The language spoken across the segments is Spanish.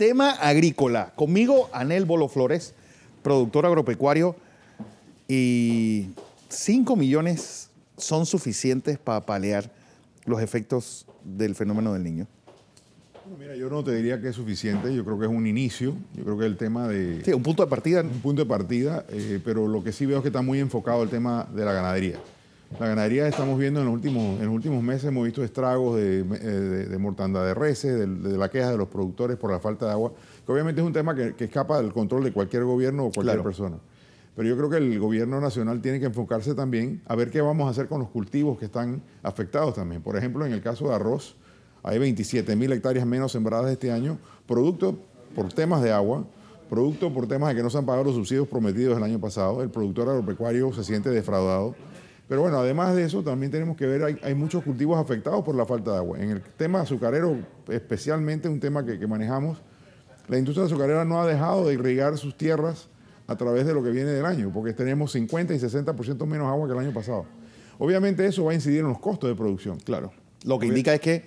tema agrícola. Conmigo, Anel Bolo Flores, productor agropecuario. Y 5 millones son suficientes para paliar los efectos del fenómeno del niño. Mira, yo no te diría que es suficiente, yo creo que es un inicio, yo creo que el tema de... Sí, un punto de partida. Un punto de partida, eh, pero lo que sí veo es que está muy enfocado el tema de la ganadería la ganadería estamos viendo en los últimos, en últimos meses, hemos visto estragos de, eh, mortandad de reses, de, la queja de los productores por la falta de agua, que obviamente es un tema que, escapa del control de cualquier gobierno o cualquier persona. Pero yo creo que el gobierno nacional tiene que enfocarse también a ver qué vamos a hacer con los cultivos que están afectados también. Por ejemplo, en el caso de arroz, hay 27 mil hectáreas menos sembradas este año, producto por temas de agua, producto por temas de que no se han pagado los subsidios prometidos el año pasado. El productor agropecuario se siente defraudado pero bueno, además de eso, también tenemos que ver, hay, hay, muchos cultivos afectados por la falta de agua. En el tema azucarero, especialmente un tema que, manejamos, la industria azucarera no ha dejado de irrigar sus tierras a través de lo que viene del año, porque tenemos 50 y 60% menos agua que el año pasado. Obviamente eso va a incidir en los costos de producción, claro. Lo que indica es que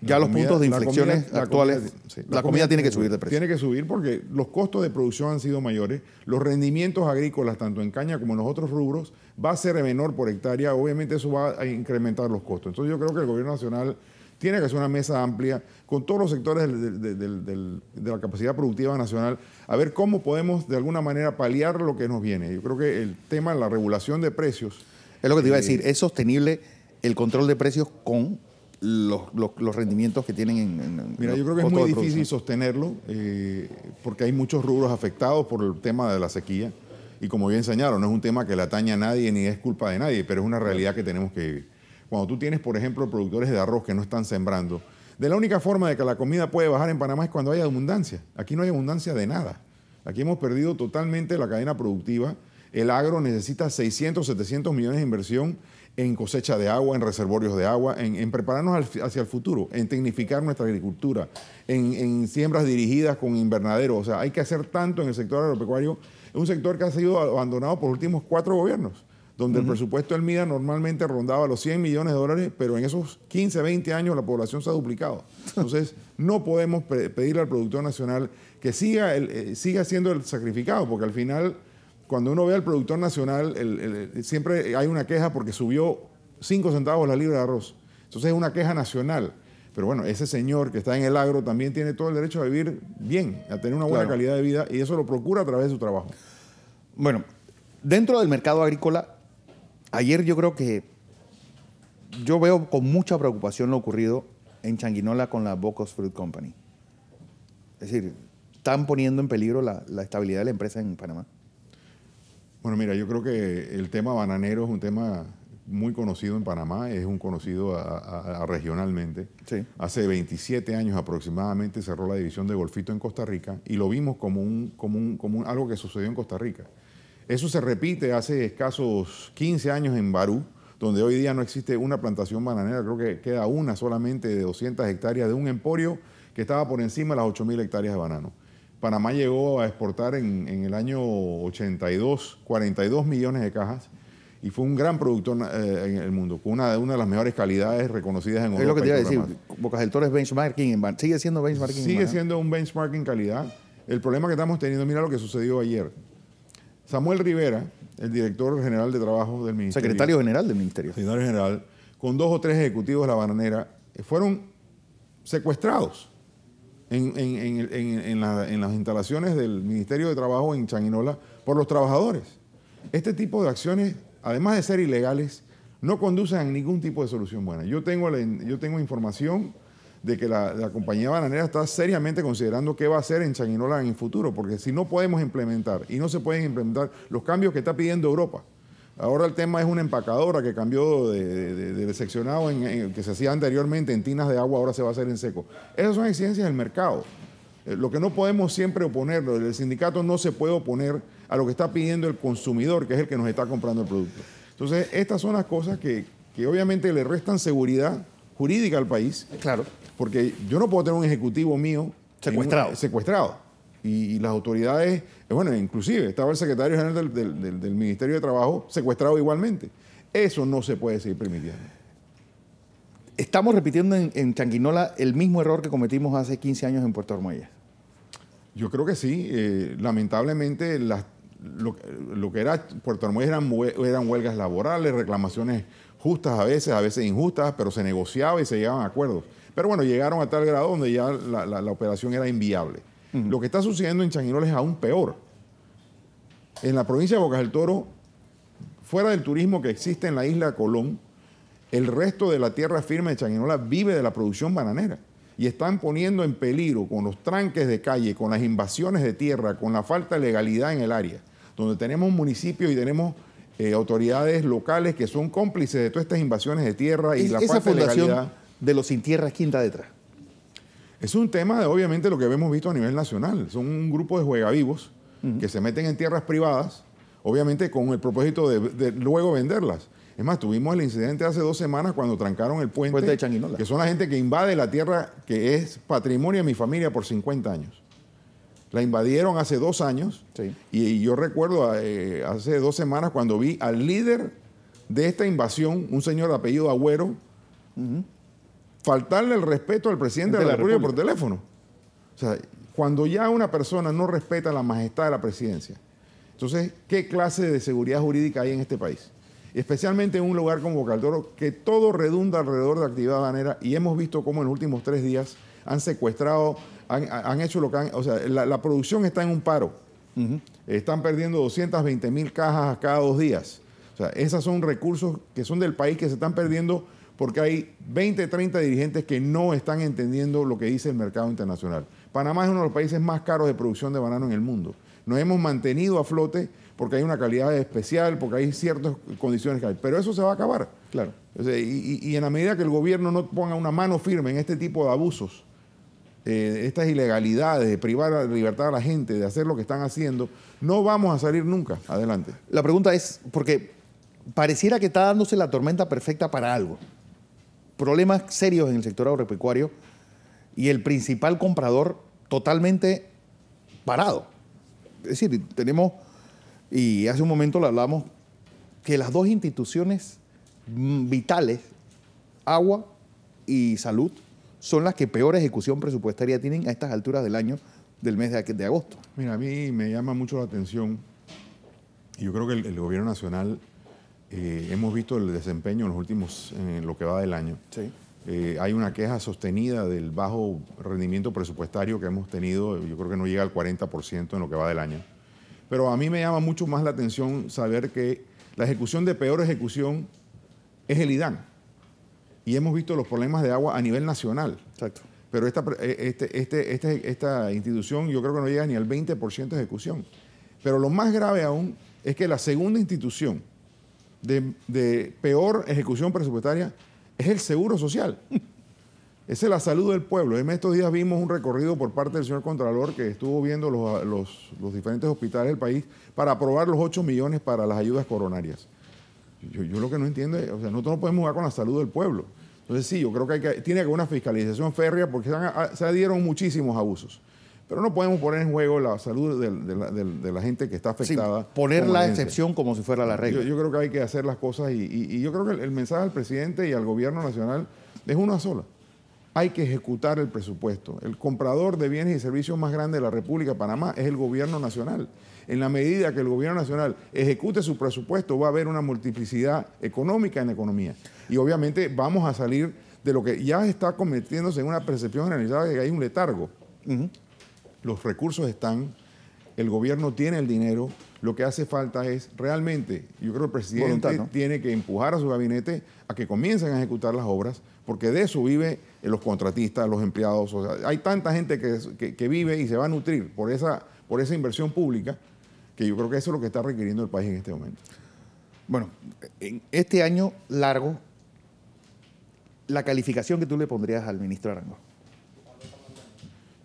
ya los puntos de inflexiones actuales, la comida, tiene que subir de precio. Tiene que subir porque los costos de producción han sido mayores, los rendimientos agrícolas, tanto en caña como en los otros rubros, va a ser menor por hectárea, obviamente eso va a incrementar los costos. Entonces yo creo que el gobierno nacional tiene que hacer una mesa amplia con todos los sectores de la capacidad productiva nacional, a ver cómo podemos de alguna manera paliar lo que nos viene. Yo creo que el tema de la regulación de precios... Es lo que te iba a eh, decir, es sostenible el control de precios con los, rendimientos que tienen en... Mira, yo creo que es muy difícil sostenerlo eh, porque hay muchos rubros afectados por el tema de la sequía y como bien enseñaron, no es un tema que le atañe a nadie ni es culpa de nadie, pero es una realidad que tenemos que vivir. Cuando tú tienes, por ejemplo, productores de arroz que no están sembrando, de la única forma de que la comida puede bajar en Panamá es cuando haya abundancia. Aquí no hay abundancia de nada. Aquí hemos perdido totalmente la cadena productiva. El agro necesita 600, 700 millones de inversión en cosecha de agua, en reservorios de agua, en, prepararnos hacia el futuro, en tecnificar nuestra agricultura, en, siembras dirigidas con invernaderos. O sea, hay que hacer tanto en el sector agropecuario. Es un sector que ha sido abandonado por los últimos cuatro gobiernos, donde el presupuesto del MIDA normalmente rondaba los 100 millones de dólares, pero en esos 15, 20 años la población se ha duplicado. Entonces, no podemos pedirle al productor nacional que siga, el, eh, siga siendo el sacrificado, porque al final cuando uno ve al productor nacional, siempre hay una queja porque subió 5 centavos la libra de arroz. Entonces es una queja nacional. Pero bueno, ese señor que está en el agro también tiene todo el derecho a vivir bien, a tener una buena calidad de vida y eso lo procura a través de su trabajo. Bueno, dentro del mercado agrícola, ayer yo creo que yo veo con mucha preocupación lo ocurrido en Changuinola con la Bocos Fruit Company. Es decir, están poniendo en peligro la estabilidad de la empresa en Panamá. Bueno, mira, yo creo que el tema bananero es un tema muy conocido en Panamá, es un conocido regionalmente. Hace 27 años aproximadamente cerró la división de golfito en Costa Rica y lo vimos como, un, algo que sucedió en Costa Rica. Eso se repite hace escasos 15 años en Barú, donde hoy día no existe una plantación bananera, creo que queda una solamente de 200 hectáreas de un emporio que estaba por encima de las 8.000 hectáreas de banano. Panamá llegó a exportar en, el año 82 42 millones de cajas y fue un gran productor eh, en el mundo, con una, una, de las mejores calidades reconocidas en Europa. Es lo que te iba a decir, Bocas del Toro es benchmarking, sigue siendo benchmarking. Sigue siendo un benchmarking calidad. El problema que estamos teniendo, mira lo que sucedió ayer. Samuel Rivera, el director general de trabajo del Ministerio. Secretario General del Ministerio. Secretario General, con dos o tres ejecutivos de la bananera, eh, fueron secuestrados en, las instalaciones del Ministerio de Trabajo en Changuinola por los trabajadores. Este tipo de acciones, además de ser ilegales, no conducen a ningún tipo de solución buena. Yo tengo, yo tengo información de que la, compañía bananera está seriamente considerando qué va a hacer en Changuinola en el futuro, porque si no podemos implementar y no se pueden implementar los cambios que está pidiendo Europa, Ahora el tema es una empacadora que cambió de, seccionado en, que se hacía anteriormente en tinas de agua, ahora se va a hacer en seco. Esas son exigencias del mercado. Eh, lo que no podemos siempre oponerlo, el sindicato no se puede oponer a lo que está pidiendo el consumidor, que es el que nos está comprando el producto. Entonces, estas son las cosas que, obviamente le restan seguridad jurídica al país. Claro. Porque yo no puedo tener un ejecutivo mío secuestrado y, las autoridades, eh, bueno, inclusive estaba el secretario general del, del, Ministerio de Trabajo secuestrado igualmente. Eso no se puede seguir permitiendo. Estamos repitiendo en, Changuinola el mismo error que cometimos hace 15 años en Puerto Armuelles. Yo creo que sí. Eh, lamentablemente, las, lo, que era Puerto Armuelles eran, huelgas laborales, reclamaciones justas a veces, a veces injustas, pero se negociaba y se llegaban a acuerdos. Pero bueno, llegaron a tal grado donde ya la operación era inviable. Lo que está sucediendo en Changuinola es aún peor. En la provincia de Bocas del Toro, fuera del turismo que existe en la isla de Colón, el resto de la tierra firme de Changuinola vive de la producción bananera. Y están poniendo en peligro con los tranques de calle, con las invasiones de tierra, con la falta de legalidad en el área, donde tenemos municipio y tenemos eh, autoridades locales que son cómplices de todas estas invasiones de tierra y la falta de legalidad. de los sin tierra, ¿quién está detrás? Es un tema de obviamente lo que hemos visto a nivel nacional. Son un grupo de juegavivos que se meten en tierras privadas, obviamente con el propósito de, luego venderlas. Es más, tuvimos el incidente hace dos semanas cuando trancaron el puente, de que son la gente que invade la tierra que es patrimonio de mi familia por 50 años. La invadieron hace dos años y, yo recuerdo eh, hace dos semanas cuando vi al líder de esta invasión, un señor de apellido Agüero, faltarle el respeto al presidente de la, República, por teléfono. O sea, cuando ya una persona no respeta la majestad de la presidencia, entonces, ¿qué clase de seguridad jurídica hay en este país? Especialmente en un lugar como Vocaldoro, que todo redunda alrededor de actividad banera y hemos visto cómo en los últimos tres días han secuestrado, han, hecho lo que han... O sea, la, producción está en un paro. Están perdiendo 220 mil cajas cada dos días. O sea, esos son recursos que son del país que se están perdiendo porque hay 20, 30 dirigentes que no están entendiendo lo que dice el mercado internacional. Panamá es uno de los países más caros de producción de banano en el mundo. Nos hemos mantenido a flote porque hay una calidad especial, porque hay ciertas condiciones que hay. Pero eso se va a acabar. Claro. y, en la medida que el gobierno no ponga una mano firme en este tipo de abusos, eh, estas ilegalidades, de privar la libertad a la gente, de hacer lo que están haciendo, no vamos a salir nunca adelante. La pregunta es, porque pareciera que está dándose la tormenta perfecta para algo problemas serios en el sector agropecuario y el principal comprador totalmente parado. Es decir, tenemos, y hace un momento lo hablamos, que las dos instituciones mm, vitales, agua y salud, son las que peor ejecución presupuestaria tienen a estas alturas del año, del mes de, agosto. Mira, a mí me llama mucho la atención, y yo creo que el gobierno nacional eh, hemos visto el desempeño en los últimos, en lo que va del año. Eh, hay una queja sostenida del bajo rendimiento presupuestario que hemos tenido, yo creo que no llega al 40% en lo que va del año. Pero a mí me llama mucho más la atención saber que la ejecución de peor ejecución es el IDAN. Y hemos visto los problemas de agua a nivel nacional. Pero esta, eh, este, este, este, esta institución yo creo que no llega ni al 20% de ejecución. Pero lo más grave aún es que la segunda institución de, peor ejecución presupuestaria es el seguro social. Esa es la salud del pueblo. En estos días vimos un recorrido por parte del señor Contralor que estuvo viendo los, diferentes hospitales del país para aprobar los 8 millones para las ayudas coronarias. Yo, lo que no entiendo es, o sea, nosotros no podemos jugar con la salud del pueblo. Entonces sí, yo creo que, tiene que haber una fiscalización férrea porque se dieron muchísimos abusos. Pero no podemos poner en juego la salud de, la, gente que está afectada. poner la excepción como si fuera la regla. Yo, creo que hay que hacer las cosas y, yo creo que el, mensaje al presidente y al gobierno nacional es una sola. Hay que ejecutar el presupuesto. El comprador de bienes y servicios más grande de la República de Panamá es el gobierno nacional. En la medida que el gobierno nacional ejecute su presupuesto, va a haber una multiplicidad económica en la economía. Y obviamente vamos a salir de lo que ya está convirtiéndose en una percepción generalizada de que hay un letargo los recursos están, el gobierno tiene el dinero, lo que hace falta es realmente, yo creo que el presidente tiene que empujar a su gabinete a que comiencen a ejecutar las obras, porque de eso vive eh, los contratistas, los empleados, hay tanta gente que, vive y se va a nutrir por esa, por esa inversión pública, que yo creo que eso es lo que está requiriendo el país en este momento. Bueno, en este año largo, la calificación que tú le pondrías al ministro Arango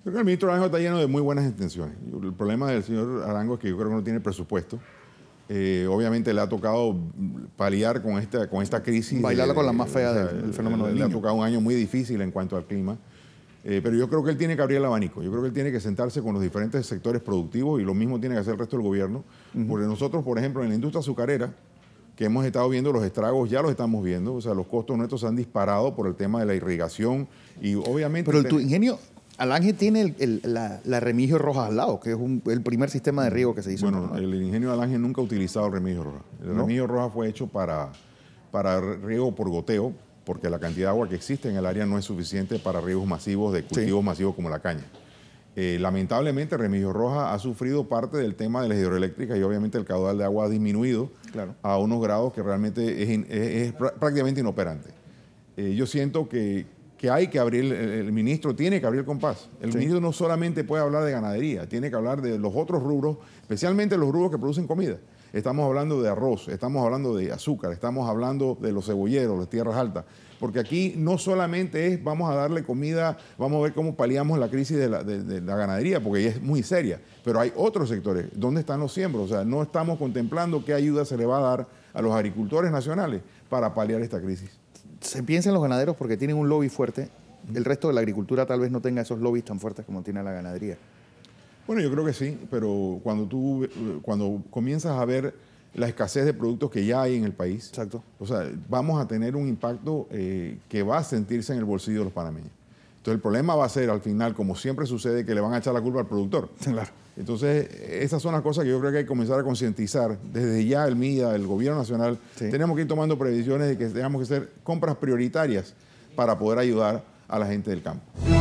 creo que el ministro Arango está lleno de muy buenas intenciones. El problema del señor Arango es que yo creo que no tiene presupuesto. Eh, obviamente le ha tocado paliar con esta, con esta crisis. Bailarla con la más fea del, fenómeno del Le ha tocado un año muy difícil en cuanto al clima. Eh, pero yo creo que él tiene que abrir el abanico. Yo creo que él tiene que sentarse con los diferentes sectores productivos y lo mismo tiene que hacer el resto del gobierno. Porque nosotros, por ejemplo, en la industria azucarera, que hemos estado viendo los estragos, ya los estamos viendo. O sea, los costos nuestros han disparado por el tema de la irrigación y obviamente... Pero el, tu ingenio Alange tiene la, remigio roja al lado, que es el primer sistema de riego que se hizo. Bueno, el ingenio de Alange nunca ha utilizado el remigio roja. El remigio roja fue hecho para, para riego por goteo, porque la cantidad de agua que existe en el área no es suficiente para riegos masivos de cultivos masivos como la caña. Eh, lamentablemente, Remigio Roja ha sufrido parte del tema de las hidroeléctricas y obviamente el caudal de agua ha disminuido a unos grados que realmente es, prácticamente inoperante. Eh, yo siento que, que hay que abrir, el ministro tiene que abrir el compás. El ministro no solamente puede hablar de ganadería, tiene que hablar de los otros rubros, especialmente los rubros que producen comida. Estamos hablando de arroz, estamos hablando de azúcar, estamos hablando de los cebolleros, las tierras altas. Porque aquí no solamente es vamos a darle comida, vamos a ver cómo paliamos la crisis de la, ganadería, porque es muy seria, pero hay otros sectores. ¿Dónde están los siembros? O sea, no estamos contemplando qué ayuda se le va a dar a los agricultores nacionales para paliar esta crisis se piensa en los ganaderos porque tienen un lobby fuerte. El resto de la agricultura tal vez no tenga esos lobbies tan fuertes como tiene la ganadería. Bueno, yo creo que sí, pero cuando tú cuando comienzas a ver la escasez de productos que ya hay en el país, Exacto. o sea, vamos a tener un impacto eh, que va a sentirse en el bolsillo de los panameños. Entonces el problema va a ser al final, como siempre sucede, que le van a echar la culpa al productor. Claro. Entonces, esas son las cosas que yo creo que hay que comenzar a concientizar. Desde ya el MIA, el Gobierno Nacional, tenemos que ir tomando previsiones de que tengamos que hacer compras prioritarias para poder ayudar a la gente del campo.